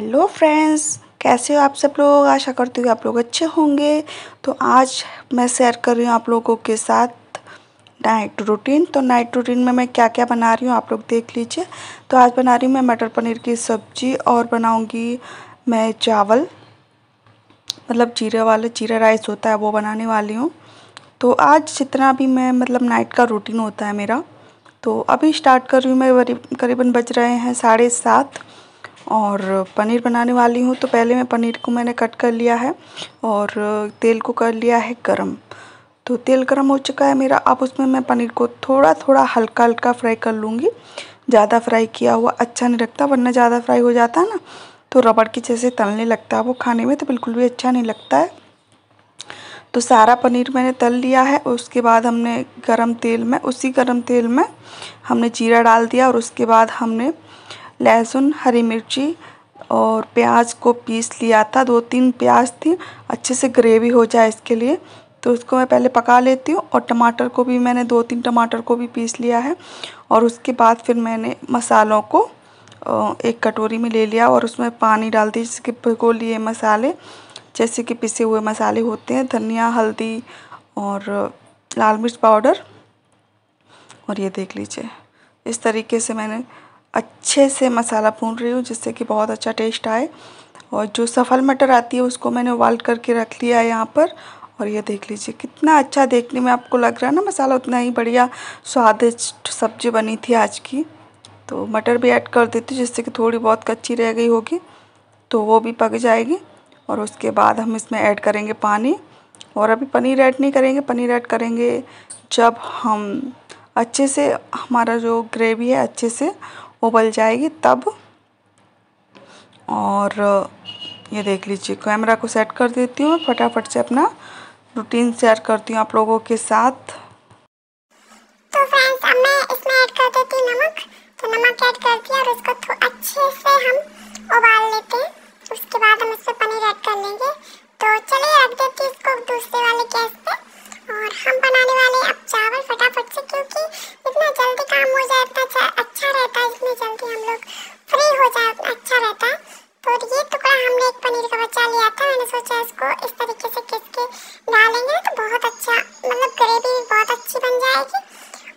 hello friends कैसे हो आप सब लोग आशा करती हूँ आप लोग अच्छे होंगे तो आज मैं शेयर कर रही हूँ आप लोगों के साथ नाइट रूटीन तो नाइट रूटीन में मैं क्या क्या बना रही हूँ आप लोग देख लीजिए तो आज बना रही हूँ मैं मटर पनीर की सब्ज़ी और बनाऊँगी मैं चावल मतलब जीरे वाला जीरा राइस होता है वो बनाने वाली हूँ तो आज जितना भी मैं मतलब नाइट का रूटीन होता है मेरा तो अभी स्टार्ट कर रही हूँ मैं करीबन बज रहे हैं साढ़े सात और पनीर बनाने वाली हूँ तो पहले मैं पनीर को मैंने कट कर लिया है और तेल को कर लिया है गरम तो तेल गरम हो चुका है मेरा अब उसमें मैं पनीर को थोड़ा थोड़ा हल्का हल्का फ्राई कर लूँगी ज़्यादा फ्राई किया हुआ अच्छा नहीं लगता वरना ज़्यादा फ्राई हो जाता है ना तो रबड़ की जैसे तलने लगता है वो खाने में तो बिल्कुल भी अच्छा नहीं लगता है तो सारा पनीर मैंने तल लिया है उसके बाद हमने गरम तेल में उसी गरम तेल में हमने जीरा डाल दिया और उसके बाद हमने लहसुन हरी मिर्ची और प्याज को पीस लिया था दो तीन प्याज थी अच्छे से ग्रेवी हो जाए इसके लिए तो उसको मैं पहले पका लेती हूँ और टमाटर को भी मैंने दो तीन टमाटर को भी पीस लिया है और उसके बाद फिर मैंने मसालों को एक कटोरी में ले लिया और उसमें पानी डाल दी जिसके भिगो लिए मसाले जैसे कि पिसे हुए मसाले होते हैं धनिया हल्दी और लाल मिर्च पाउडर और ये देख लीजिए इस तरीके से मैंने अच्छे से मसाला भून रही हूँ जिससे कि बहुत अच्छा टेस्ट आए और जो सफल मटर आती है उसको मैंने उबाल करके रख लिया है यहाँ पर और ये देख लीजिए कितना अच्छा देखने में आपको लग रहा है ना मसाला उतना ही बढ़िया स्वादिष्ट सब्जी बनी थी आज की तो मटर भी ऐड कर देती जिससे कि थोड़ी बहुत कच्ची रह गई होगी तो वो भी पक जाएगी और उसके बाद हम इसमें ऐड करेंगे पानी और अभी पनीर ऐड नहीं करेंगे पनीर ऐड करेंगे जब हम अच्छे से हमारा जो ग्रेवी है अच्छे से उबल जाएगी तब और ये देख लीजिए कैमरा को सेट कर देती हूँ फटाफट से अपना रूटीन शेयर करती हूँ आप लोगों के साथ तो फ्रेंड्स अब मैं इसमें ऐड कर देती हूँ नमक तो नमक ऐड कर दिया और इसको अच्छे से हम उबाल लेते हैं उसके बाद हम इसमें पनीर ऐड कर लेंगे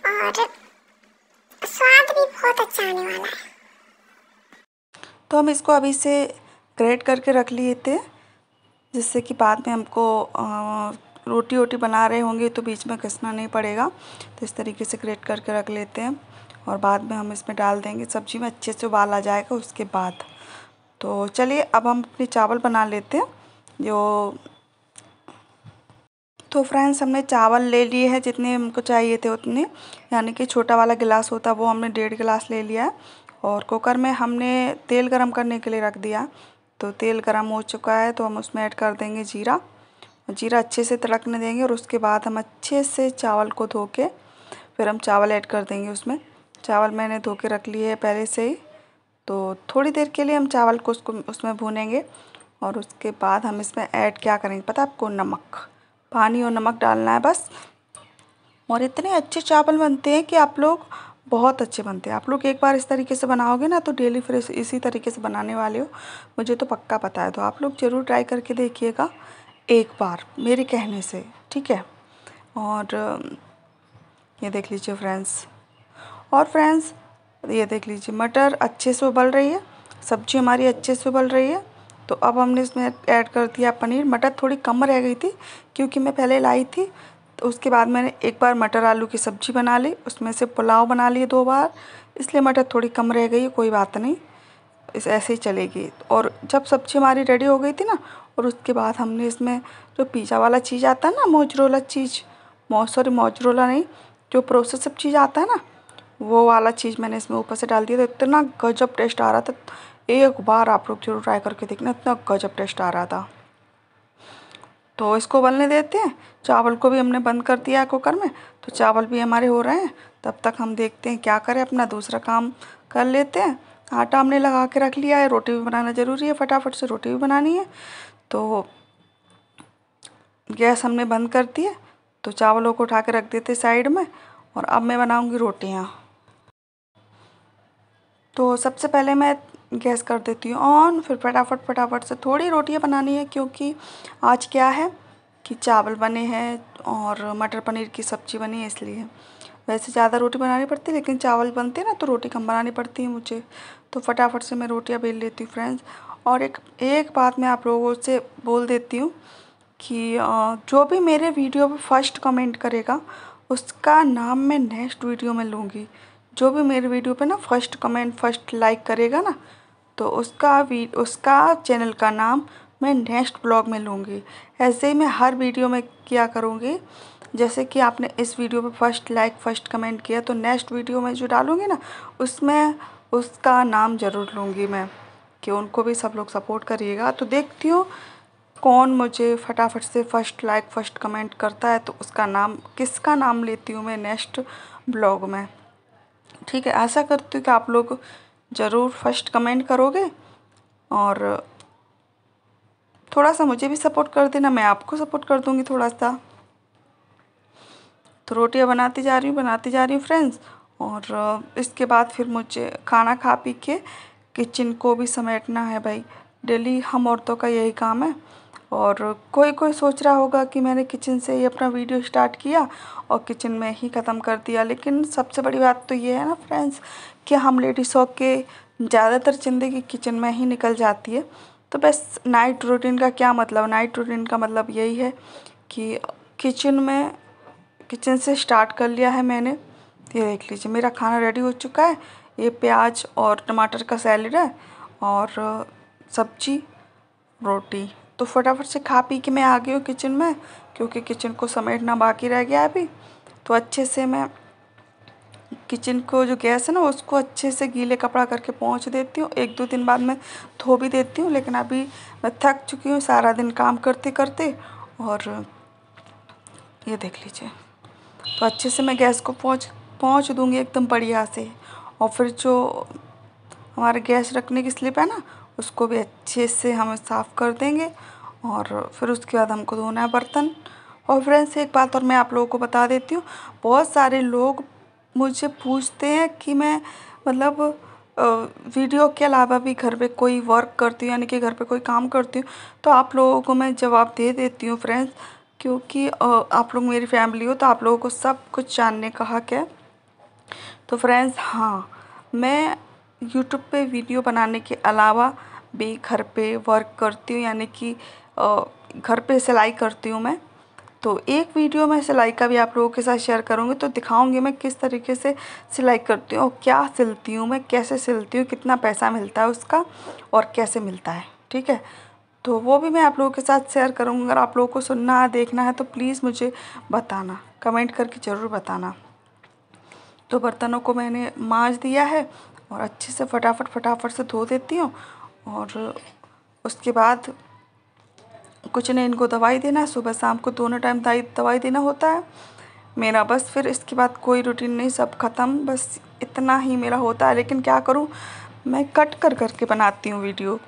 और स्वाद भी बहुत अच्छा आने वाला है तो हम इसको अभी से ग्रेट करके रख लिए थे जिससे कि बाद में हमको रोटी वोटी बना रहे होंगे तो बीच में घसना नहीं पड़ेगा तो इस तरीके से ग्रेट करके रख लेते हैं और बाद में हम इसमें डाल देंगे सब्जी में अच्छे से उबाल आ जाएगा उसके बाद तो चलिए अब हम अपने चावल बना लेते हैं जो तो फ्रेंड्स हमने चावल ले लिए हैं जितने हमको चाहिए थे उतने यानी कि छोटा वाला गिलास होता वो हमने डेढ़ गिलास ले लिया और कुकर में हमने तेल गरम करने के लिए रख दिया तो तेल गरम हो चुका है तो हम उसमें ऐड कर देंगे जीरा जीरा अच्छे से तड़कने देंगे और उसके बाद हम अच्छे से चावल को धो के फिर हम चावल ऐड कर देंगे उसमें चावल मैंने धो के रख लिए है पहले से ही तो थोड़ी देर के लिए हम चावल को उसको उसमें भूनेंगे और उसके बाद हम इसमें ऐड क्या करेंगे पता आपको नमक पानी और नमक डालना है बस और इतने अच्छे चावल बनते हैं कि आप लोग बहुत अच्छे बनते हैं आप लोग एक बार इस तरीके से बनाओगे ना तो डेली फिर इसी तरीके से बनाने वाले हो मुझे तो पक्का पता है तो आप लोग ज़रूर ट्राई करके देखिएगा एक बार मेरे कहने से ठीक है और ये देख लीजिए फ्रेंड्स और फ्रेंड्स ये देख लीजिए मटर अच्छे से उबल रही है सब्जी हमारी अच्छे से उबल रही है तो अब हमने इसमें ऐड कर दिया पनीर मटर थोड़ी कम रह गई थी क्योंकि मैं पहले लाई थी तो उसके बाद मैंने एक बार मटर आलू की सब्ज़ी बना ली उसमें से पुलाव बना लिए दो बार इसलिए मटर थोड़ी कम रह गई कोई बात नहीं इस ऐसे ही चलेगी और जब सब्ज़ी हमारी रेडी हो गई थी ना और उसके बाद हमने इसमें जो पिज़्ज़ा वाला चीज़ आता है ना मोजरोला चीज़ मो सॉरी मोजरोला नहीं जो प्रोसेस सब चीज़ आता है ना वो वाला चीज़ मैंने इसमें ऊपर से डाल दिया था तो इतना गजब टेस्ट आ रहा था एक बार आप लोग जरूर ट्राई करके देखना इतना गजब टेस्ट आ रहा था तो इसको बलने देते हैं चावल को भी हमने बंद कर दिया है कुकर में तो चावल भी हमारे हो रहे हैं तब तक हम देखते हैं क्या करें अपना दूसरा काम कर लेते हैं आटा हमने लगा के रख लिया है रोटी भी बनाना ज़रूरी है फटाफट से रोटी भी बनानी है तो गैस हमने बंद कर दी है तो चावलों को उठा के रख देते साइड में और अब मैं बनाऊँगी रोटियाँ तो सबसे पहले मैं गैस कर देती हूँ ऑन फिर फटाफट फटाफट से थोड़ी रोटियाँ बनानी है क्योंकि आज क्या है कि चावल बने हैं और मटर पनीर की सब्ज़ी बनी है इसलिए वैसे ज़्यादा रोटी बनानी पड़ती है लेकिन चावल बनते हैं ना तो रोटी कम बनानी पड़ती है मुझे तो फटाफट से मैं रोटियाँ बेल लेती हूँ फ्रेंड्स और एक एक बात मैं आप लोगों से बोल देती हूँ कि जो भी मेरे वीडियो पर फर्स्ट कमेंट करेगा उसका नाम मैं नेक्स्ट वीडियो में लूँगी जो भी मेरे वीडियो पे ना फर्स्ट कमेंट फर्स्ट लाइक करेगा ना तो उसका वी उसका चैनल का नाम मैं नेक्स्ट ब्लॉग में लूँगी ऐसे ही मैं हर वीडियो में किया करूँगी जैसे कि आपने इस वीडियो पर फर्स्ट लाइक फर्स्ट कमेंट किया तो नेक्स्ट वीडियो में जो डालूँगी ना उसमें उसका नाम ज़रूर लूँगी मैं कि उनको भी सब लोग सपोर्ट करिएगा तो देखती हूँ कौन मुझे फटाफट से फर्स्ट लाइक फर्स्ट कमेंट करता है तो उसका नाम किसका नाम लेती हूँ मैं नेक्स्ट ब्लॉग में ठीक है ऐसा करती हूँ कि आप लोग ज़रूर फर्स्ट कमेंट करोगे और थोड़ा सा मुझे भी सपोर्ट कर देना मैं आपको सपोर्ट कर दूँगी थोड़ा सा तो रोटियाँ बनाती जा रही हूँ बनाती जा रही हूँ फ्रेंड्स और इसके बाद फिर मुझे खाना खा पी के किचन को भी समेटना है भाई डेली हम औरतों का यही काम है और कोई कोई सोच रहा होगा कि मैंने किचन से ही अपना वीडियो स्टार्ट किया और किचन में ही ख़त्म कर दिया लेकिन सबसे बड़ी बात तो ये है ना फ्रेंड्स कि हम लेडीज़ हो के ज़्यादातर ज़िंदगी किचन में ही निकल जाती है तो बस नाइट रूटीन का क्या मतलब नाइट रूटीन का मतलब यही है कि किचन में किचन से स्टार्ट कर लिया है मैंने ये देख लीजिए मेरा खाना रेडी हो चुका है ये प्याज और टमाटर का सैलड है और सब्जी रोटी तो फटाफट से खा पी के मैं आ गई हूँ किचन में क्योंकि किचन को समेटना बाकी रह गया अभी तो अच्छे से मैं किचन को जो गैस है ना उसको अच्छे से गीले कपड़ा करके पहुँच देती हूँ एक दो दिन बाद में धो भी देती हूँ लेकिन अभी मैं थक चुकी हूँ सारा दिन काम करते करते और ये देख लीजिए तो अच्छे से मैं गैस को पहुँच पहुँच दूँगी एकदम बढ़िया से और फिर जो हमारे गैस रखने की स्लिप है ना उसको भी अच्छे से हम साफ़ कर देंगे और फिर उसके बाद हमको धोना है बर्तन और फ्रेंड्स एक बात और मैं आप लोगों को बता देती हूँ बहुत सारे लोग मुझे पूछते हैं कि मैं मतलब वीडियो के अलावा भी घर पे कोई वर्क करती हूँ यानी कि घर पे कोई काम करती हूँ तो आप लोगों को मैं जवाब दे देती हूँ फ्रेंड्स क्योंकि आप लोग मेरी फैमिली हो तो आप लोगों को सब कुछ जानने का हक है तो फ्रेंड्स हाँ मैं यूट्यूब पे वीडियो बनाने के अलावा भी घर पे वर्क करती हूँ यानी कि घर पे सिलाई करती हूँ मैं तो एक वीडियो में सिलाई का भी आप लोगों के साथ शेयर करूँगी तो दिखाऊँगी मैं किस तरीके से सिलाई करती हूँ और क्या सिलती हूँ मैं कैसे सिलती हूँ कितना पैसा मिलता है उसका और कैसे मिलता है ठीक है तो वो भी मैं आप लोगों के साथ शेयर करूँगी अगर आप लोगों को सुनना है देखना है तो प्लीज़ मुझे बताना कमेंट करके ज़रूर बताना तो बर्तनों को मैंने माँज दिया है और अच्छे से फटाफट फटाफट से धो देती हूँ और उसके बाद कुछ नहीं इनको दवाई देना है सुबह शाम को दोनों टाइम दवाई दवाई देना होता है मेरा बस फिर इसके बाद कोई रूटीन नहीं सब ख़त्म बस इतना ही मेरा होता है लेकिन क्या करूँ मैं कट कर करके बनाती हूँ वीडियो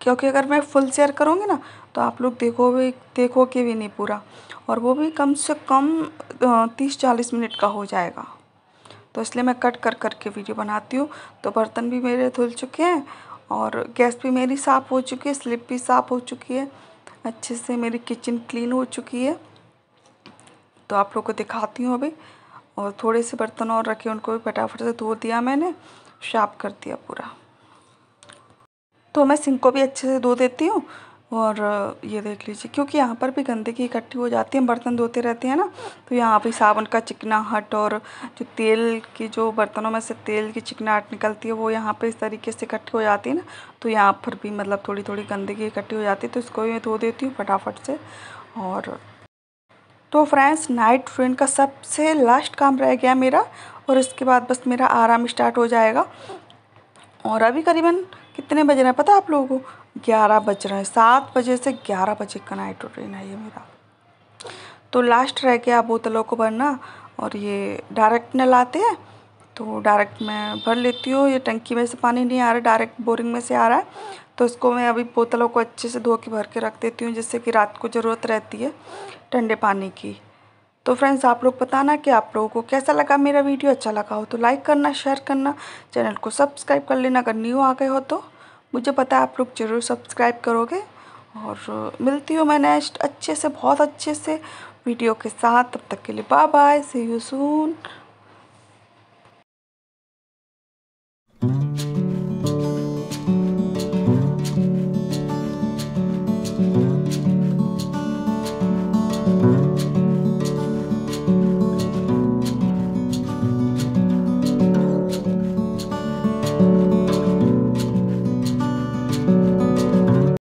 क्योंकि अगर मैं फुल शेयर करूँगी ना तो आप लोग देखो भी देखो के भी नहीं पूरा और वो भी कम से कम तीस चालीस मिनट का हो जाएगा तो इसलिए मैं कट कर करके वीडियो बनाती हूँ तो बर्तन भी मेरे धुल चुके हैं और गैस भी मेरी साफ़ हो चुकी है स्लिप भी साफ़ हो चुकी है अच्छे से मेरी किचन क्लीन हो चुकी है तो आप लोग को दिखाती हूँ अभी और थोड़े से बर्तन और रखे उनको भी फटाफट से धो दिया मैंने शार्प कर दिया पूरा तो मैं सिंक को भी अच्छे से धो देती हूँ और ये देख लीजिए क्योंकि यहाँ पर भी गंदगी इकट्ठी हो जाती है बर्तन धोते रहते हैं ना तो यहाँ पे साबुन का चिकनाहट और जो तेल की जो बर्तनों में से तेल की चिकनाहट निकलती है वो यहाँ पे इस तरीके से इकट्ठी हो जाती है ना तो यहाँ पर भी मतलब थोड़ी थोड़ी गंदगी इकट्ठी हो जाती है तो इसको मैं धो देती हूँ फटाफट से और तो फ्रेंड्स नाइट फ्रेंड का सबसे लास्ट काम रह गया मेरा और इसके बाद बस मेरा आराम स्टार्ट हो जाएगा और अभी करीबन कितने बज रहे हैं पता आप लोगों को ग्यारह बज रहे हैं सात बजे से ग्यारह बजे का नाइट रूटीन है ये मेरा तो लास्ट रह गया बोतलों को भरना और ये डायरेक्ट नल आते हैं तो डायरेक्ट मैं भर लेती हूँ ये टंकी में से पानी नहीं आ रहा डायरेक्ट बोरिंग में से आ रहा है तो इसको मैं अभी बोतलों को अच्छे से धो के भर के रख देती हूँ जिससे कि रात को ज़रूरत रहती है ठंडे पानी की तो फ्रेंड्स आप लोग बताना कि आप लोगों को कैसा लगा मेरा वीडियो अच्छा लगा हो तो लाइक करना शेयर करना चैनल को सब्सक्राइब कर लेना अगर न्यू आ गए हो तो मुझे पता है आप लोग ज़रूर सब्सक्राइब करोगे और मिलती हूँ मैं नेक्स्ट अच्छे से बहुत अच्छे से वीडियो के साथ तब तक के लिए bye bye see you soon